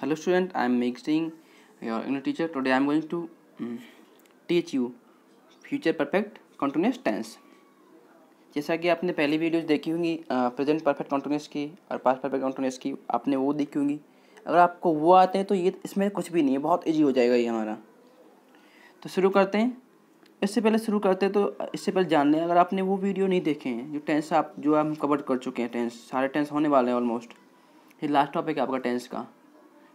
hello student i am mixing your english teacher today i am going to um, teach you future perfect continuous tense जैसा कि आपने पहली videos देखी होंगी present perfect continuous की और पास्ट परफेक्ट कंटिन्यूस की आपने वो देखी होंगी अगर आपको वो आते हैं तो ये इसमें कुछ भी नहीं है बहुत इजी हो जाएगा ये हमारा तो शुरू करते हैं इससे पहले शुरू करते हैं तो इससे पहले जान लें अगर आपने वो वीडियो नहीं देखे हैं जो टेंस आप जो हम कवर कर चुके हैं टेंस सारे टेंस होने वाले हैं ऑलमोस्ट ये लास्ट टॉपिक है आपका टेंस का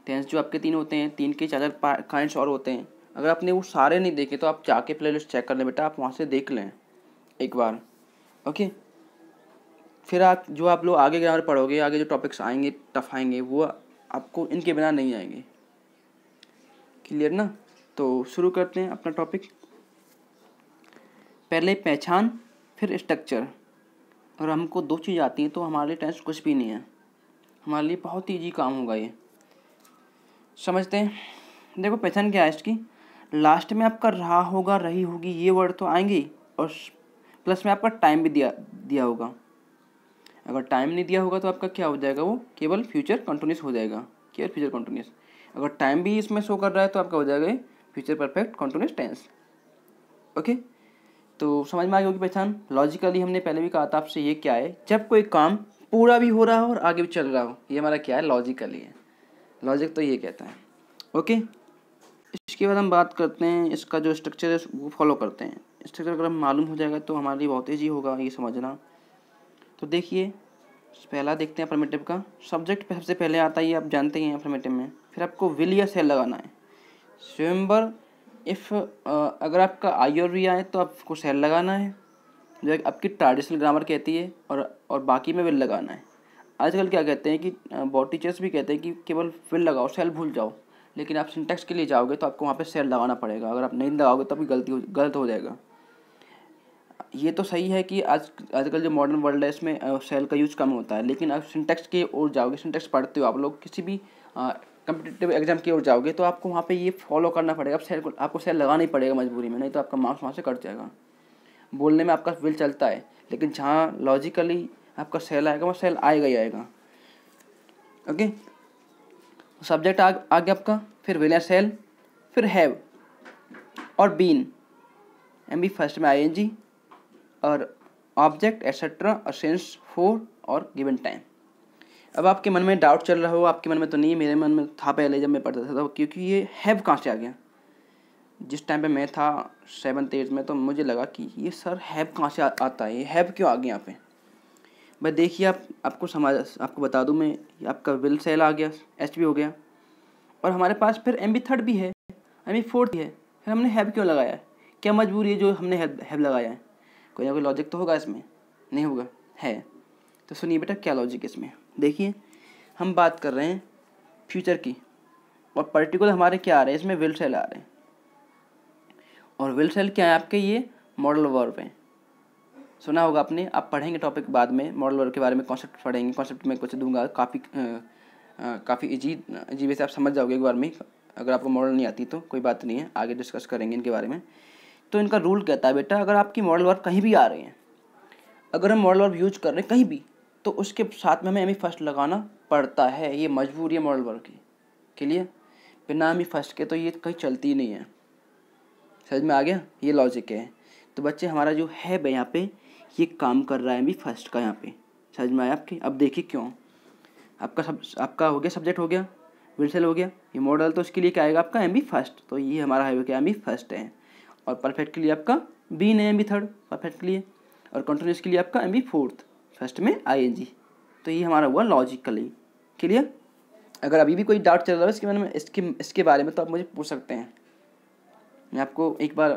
टेंस जो आपके तीन होते हैं तीन के चार काइंड्स और होते हैं अगर आपने वो सारे नहीं देखे तो आप जाके प्ले लिस्ट चेक कर लें बेटा आप वहाँ से देख लें एक बार ओके फिर आप जो आप लोग आगे ग्रामर पढ़ोगे आगे जो टॉपिक्स आएंगे टफ आएंगे वो आपको इनके बिना नहीं आएंगे क्लियर ना तो शुरू करते हैं अपना टॉपिक पहले पहचान फिर स्ट्रक्चर और हमको दो चीज़ आती हैं तो हमारे लिए टेंस कुछ भी नहीं है हमारे लिए बहुत ईजी काम होगा ये समझते हैं देखो पहचान क्या है इसकी लास्ट में आपका रहा होगा रही होगी ये वर्ड तो आएंगे और प्लस में आपका टाइम भी दिया दिया होगा अगर टाइम नहीं दिया होगा तो आपका क्या हो जाएगा वो केवल फ्यूचर कंटिन्यूस हो जाएगा केवल फ्यूचर कंटिन्यूस अगर टाइम भी इसमें शो कर रहा है तो आपका हो जाएगा future perfect continuous tense okay तो समझ में आ गया होगी पहचान लॉजिकली हमने पहले भी कहा था आपसे ये क्या है जब कोई काम पूरा भी हो रहा हो और आगे भी चल रहा हो ये हमारा क्या है लॉजिकली है लॉजिक तो ये कहता है ओके इसके बाद हम बात करते हैं इसका जो स्ट्रक्चर है वो फॉलो करते हैं स्ट्रक्चर अगर हम मालूम हो जाएगा तो हमारे लिए बहुत ईजी होगा ये समझना तो देखिए पहला देखते हैं अपर्मेटिव का सब्जेक्ट सबसे पहले आता है आप जानते ही हैं अपर्मेटिव में फिर आपको विल या सेल लगाना है स्वयंबर इफ़ अगर आपका आई और वी आए तो आपको सेल लगाना है जो आपकी ट्रेडिशनल ग्रामर कहती है और और बाकी में विल लगाना है आजकल क्या कहते हैं कि बहुत टीचर्स भी कहते हैं कि केवल फिल लगाओ सेल भूल जाओ लेकिन आप सिंटेक्स के लिए जाओगे तो आपको वहाँ पे सेल लगाना पड़ेगा अगर आप नहीं लगाओगे तब भी गलती हो गलत हो जाएगा ये तो सही है कि आज आजकल जो मॉडर्न वर्ल्ड है इसमें सेल का यूज़ कम होता है लेकिन आप सिंटेक्स की ओर जाओगे सिंटेक्स पढ़ते हो आप लोग किसी भी कम्पिटेटिव एग्जाम की ओर जाओगे तो आपको वहाँ पर ये फॉलो करना पड़ेगा आप सेल को आपको सेल लगाना ही पड़ेगा मजबूरी में नहीं तो आपका मार्क्स वहाँ से कट जाएगा बोलने में आपका विल चलता है लेकिन जहाँ लॉजिकली आपका सेल आएगा वो सेल आएगा ही आएगा ओके सब्जेक्ट आ, आ गया आपका फिर विनर सेल फिर हैव और बीन एम बी फर्स्ट में आई एन जी और ऑब्जेक्ट एक्सेट्रा और सेंस फोर और गिवन टाइम अब आपके मन में डाउट चल रहा हो आपके मन में तो नहीं मेरे मन में था पहले जब मैं पढ़ता था तो क्योंकि ये हैव कहाँ से आ गया जिस टाइम पे मैं था सेवन एट्थ में तो मुझे लगा कि ये सर हैव कहाँ से आ, आता है ये हैव क्यों आ गया यहाँ पे मैं देखिए आप आपको समझ आपको बता दूँ मैं आपका विल सेल आ गया एच हो गया और हमारे पास फिर एम बी थर्ड भी है एम बी फोर्थ भी है फिर हमने हैब क्यों लगाया है क्या मजबूरी है जो हमने हैब हैब लगाया है कोई ना कोई लॉजिक तो होगा इसमें नहीं होगा है तो सुनिए बेटा क्या लॉजिक इसमें देखिए हम बात कर रहे हैं फ्यूचर की और पर्टिकुलर हमारे क्या आ रहे हैं इसमें विल सेल आ रहे हैं और विल सेल क्या है आपके ये मॉडल वर्ब हैं सुना होगा आपने आप पढ़ेंगे टॉपिक बाद में मॉडल वर्क के बारे में कॉन्सेप्ट पढ़ेंगे कॉन्सेप्ट में कुछ दूंगा काफ़ी काफ़ी इजी इजी वैसे से आप समझ जाओगे एक बार में अगर आपको मॉडल नहीं आती तो कोई बात नहीं है आगे डिस्कस करेंगे इनके बारे में तो इनका रूल कहता है बेटा अगर आपकी मॉडल वर्क कहीं भी आ रही हैं अगर हम मॉडल वर्क यूज कर रहे हैं कहीं भी तो उसके साथ में हमें एम फर्स्ट e लगाना पड़ता है ये मजबूरी है मॉडल वर्क की के लिए बिना एम फर्स्ट e के तो ये कहीं चलती ही नहीं है समझ में आ गया ये लॉजिक है तो बच्चे हमारा जो है यहाँ पे ये काम कर रहा है अभी फर्स्ट का यहाँ पे समझ में आया आपके अब देखिए क्यों आपका सब आपका हो गया सब्जेक्ट हो गया विल्सल हो गया ये मॉडल तो उसके लिए क्या आएगा आपका एम बी फर्स्ट तो ये हमारा हाईवे का एम बी फर्स्ट है और परफेक्ट के लिए आपका बी ने एम बी थर्ड परफेक्ट के लिए और कंटिन्यूस के लिए आपका एम बी फोर्थ फर्स्ट में आई एन जी तो ये हमारा हुआ लॉजिकली क्लियर अगर अभी भी कोई डाउट चल रहा है इसके बारे में इसके इसके बारे में तो आप मुझे पूछ सकते हैं मैं आपको एक बार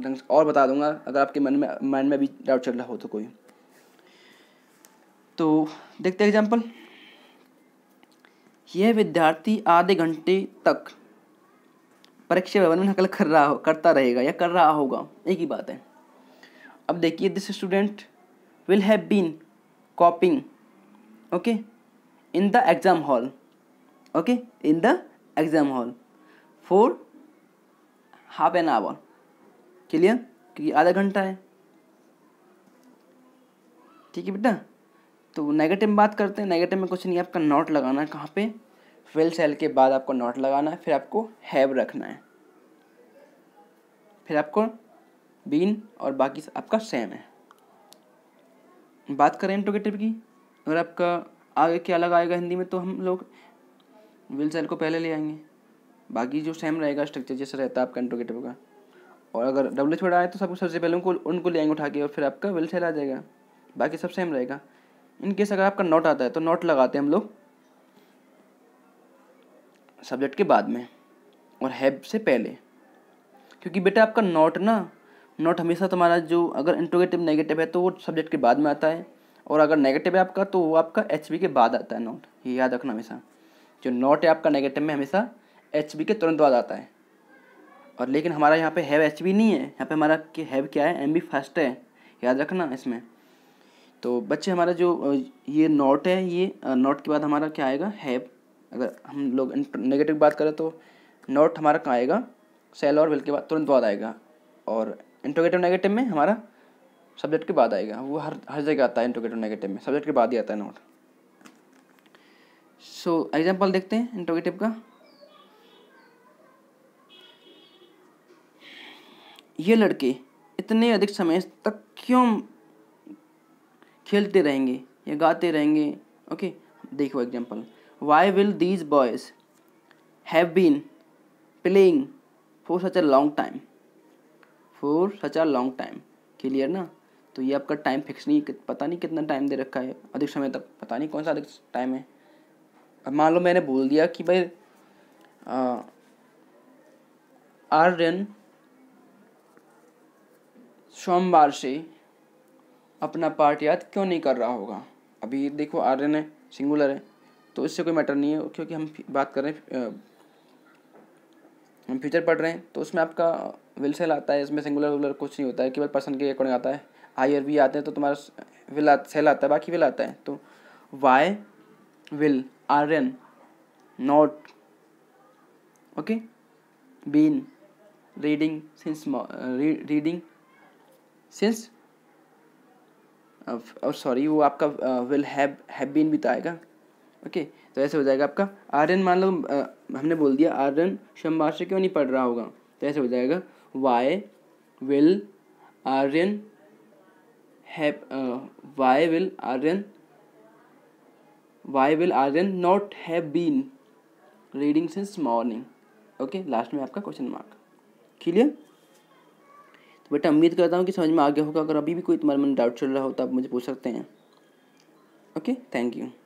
ढंग और बता दूंगा अगर आपके मन में माइंड में भी डाउट चल रहा हो तो कोई तो देखते एग्जाम्पल यह विद्यार्थी आधे घंटे तक परीक्षा भवन में नकल कर रहा हो करता रहेगा या कर रहा होगा एक ही बात है अब देखिए this student will have been copying okay in the exam hall okay in the exam hall for half an hour clear क्योंकि आधा घंटा है ठीक है बेटा तो नेगेटिव में बात करते हैं नेगेटिव में कुछ नहीं आपका नॉट लगाना है कहाँ पे वेल सेल के बाद आपको नॉट लगाना है फिर आपको हैव रखना है फिर आपको बीन और बाकी आपका सेम है बात करें इंटोगेटिव की अगर आपका आगे क्या अलग आएगा हिंदी में तो हम लोग विल सेल को पहले ले आएंगे बाकी जो सेम रहेगा स्ट्रक्चर जैसा रहता है आपका इंटोगेटिव का और अगर डब्ल्यू छोड़ा आए तो सबको सबसे पहले उनको उनको ले आएंगे उठा के और फिर आपका विल सेल आ जाएगा बाकी सब सेम रहेगा इन केस अगर आपका नोट आता है तो नोट लगाते हैं हम लोग सब्जेक्ट के बाद में और हैब से पहले क्योंकि बेटा आपका नॉट ना नोट हमेशा तुम्हारा जो अगर इंट्रोगेटिव नेगेटिव है तो वो सब्जेक्ट के बाद में आता है और अगर नेगेटिव है आपका तो वो आपका एच के बाद आता है नोट ये याद रखना हमेशा जो नोट है आपका नेगेटिव में हमेशा एच के तुरंत बाद आता है और लेकिन हमारा यहाँ पे हैव एच नहीं है यहाँ पे हमारा कि हैव क्या है एम बी फर्स्ट है याद रखना इसमें तो बच्चे हमारा जो ये नॉट है ये नॉट के बाद हमारा क्या आएगा हैव अगर हम लोग नेगेटिव बात करें तो नॉट हमारा कहाँ आएगा सेल और विल के बाद तुरंत बाद आएगा और इंटोगेटिव नेगेटिव में हमारा सब्जेक्ट के बाद आएगा वो हर हर जगह आता है इंटोगेटिव नेगेटिव में सब्जेक्ट के बाद ही आता है नॉट सो एग्जाम्पल देखते हैं इंटोगेटिव का ये लड़के इतने अधिक समय तक क्यों खेलते रहेंगे या गाते रहेंगे ओके देखो example why will these boys have been playing for such a long time for such a long time clear ना तो ये आपका टाइम फिक्स नहीं पता नहीं कितना टाइम दे रखा है अधिक समय तक पता नहीं कौन सा अधिक टाइम है अब मान लो मैंने बोल दिया कि भाई आर्यन सोमवार से अपना पार्ट याद क्यों नहीं कर रहा होगा अभी देखो आर एन है सिंगुलर है तो इससे कोई मैटर नहीं है क्योंकि हम बात कर रहे हैं हम फ्यूचर पढ़ रहे हैं तो उसमें आपका विल सेल आता है इसमें सिंगुलर वुलर कुछ नहीं होता है केवल पर्सन के अकॉर्डिंग आता है आई आर वी आते हैं तो तुम्हारा विल आ, सेल आता है बाकी विल आता है तो why will Aryan not okay been reading since reading since और सॉरी वो आपका विल हैव हैव बीन भी तो आएगा ओके तो ऐसे हो जाएगा आपका आर्यन मान लो uh, हमने बोल दिया आर्यन सोमवार से क्यों नहीं पढ़ रहा होगा तो ऐसे हो जाएगा why will Aryan have why will Aryan why will Aryan not have been reading since morning okay last में आपका क्वेश्चन मार्क क्लियर बेटा उम्मीद करता हूँ कि समझ में आ गया होगा अगर अभी भी कोई तुम्हारे मन डाउट चल रहा हो तो आप मुझे पूछ सकते हैं ओके थैंक यू